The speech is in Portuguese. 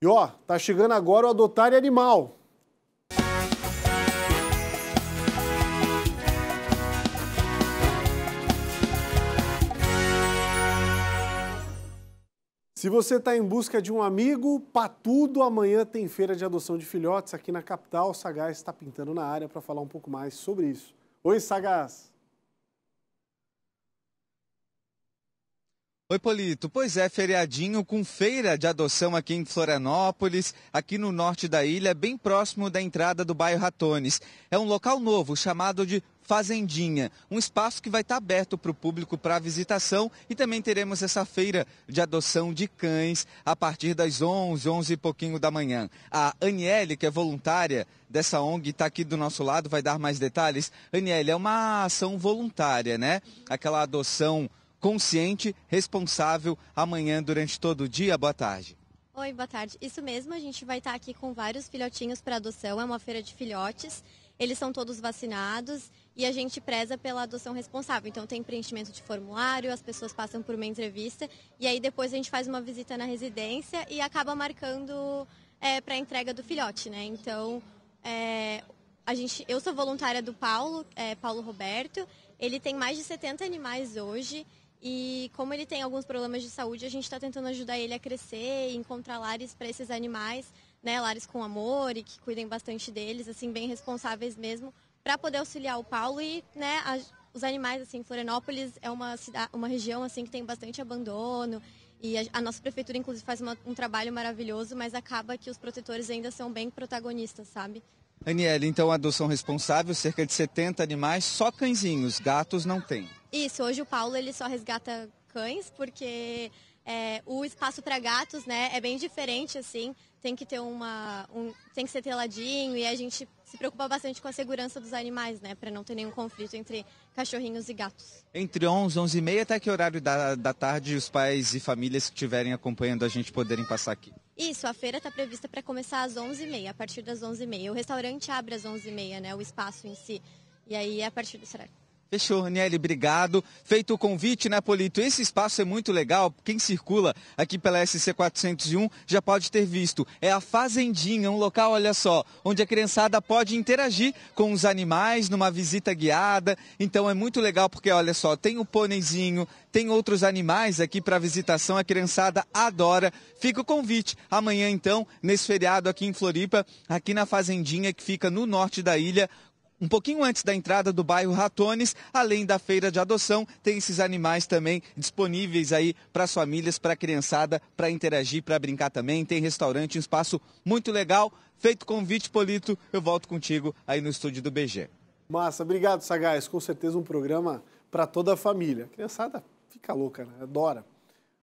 E ó, tá chegando agora o Adotar Animal. Se você está em busca de um amigo, patudo, amanhã tem feira de adoção de filhotes aqui na capital. O Sagaz está pintando na área para falar um pouco mais sobre isso. Oi, Sagaz! Oi, Polito. Pois é, feriadinho com feira de adoção aqui em Florianópolis, aqui no norte da ilha, bem próximo da entrada do bairro Ratones. É um local novo chamado de Fazendinha, um espaço que vai estar aberto para o público para visitação e também teremos essa feira de adoção de cães a partir das 11, 11 e pouquinho da manhã. A Aniele, que é voluntária dessa ONG, está aqui do nosso lado, vai dar mais detalhes. Aniele, é uma ação voluntária, né? Aquela adoção consciente, responsável amanhã durante todo o dia. Boa tarde. Oi, boa tarde. Isso mesmo, a gente vai estar aqui com vários filhotinhos para adoção, é uma feira de filhotes. Eles são todos vacinados e a gente preza pela adoção responsável. Então tem preenchimento de formulário, as pessoas passam por uma entrevista e aí depois a gente faz uma visita na residência e acaba marcando é, para a entrega do filhote, né? Então é, a gente, eu sou voluntária do Paulo, é, Paulo Roberto. Ele tem mais de 70 animais hoje e como ele tem alguns problemas de saúde, a gente está tentando ajudar ele a crescer e encontrar lares para esses animais, né? Lares com amor e que cuidem bastante deles, assim, bem responsáveis mesmo, para poder auxiliar o Paulo e, né, a, os animais, assim, Florianópolis é uma, cidade, uma região, assim, que tem bastante abandono e a, a nossa prefeitura, inclusive, faz uma, um trabalho maravilhoso, mas acaba que os protetores ainda são bem protagonistas, sabe? Aniele, então adoção responsável, cerca de 70 animais, só cãezinhos, gatos não tem. Isso, hoje o Paulo ele só resgata cães porque é, o espaço para gatos, né, é bem diferente, assim. Tem que ter uma, um, tem que ser teladinho e a gente se preocupa bastante com a segurança dos animais, né, para não ter nenhum conflito entre cachorrinhos e gatos. Entre 11, 11 e meia até que horário da, da tarde os pais e famílias que estiverem acompanhando a gente poderem passar aqui? Isso, a feira está prevista para começar às 11 e meia, a partir das 11 e meia. O restaurante abre às 11 e meia, né, o espaço em si. E aí é a partir desse horário. Fechou, Ranieri, obrigado. Feito o convite, né, Polito? Esse espaço é muito legal. Quem circula aqui pela SC401 já pode ter visto. É a Fazendinha, um local, olha só, onde a criançada pode interagir com os animais numa visita guiada. Então é muito legal porque, olha só, tem o pôneizinho, tem outros animais aqui para visitação. A criançada adora. Fica o convite. Amanhã, então, nesse feriado aqui em Floripa, aqui na Fazendinha, que fica no norte da ilha, um pouquinho antes da entrada do bairro Ratones, além da feira de adoção, tem esses animais também disponíveis aí para as famílias, para a criançada, para interagir, para brincar também. Tem restaurante, um espaço muito legal. Feito convite, Polito, eu volto contigo aí no estúdio do BG. Massa, obrigado, Sagaz. Com certeza um programa para toda a família. A criançada fica louca, né? adora.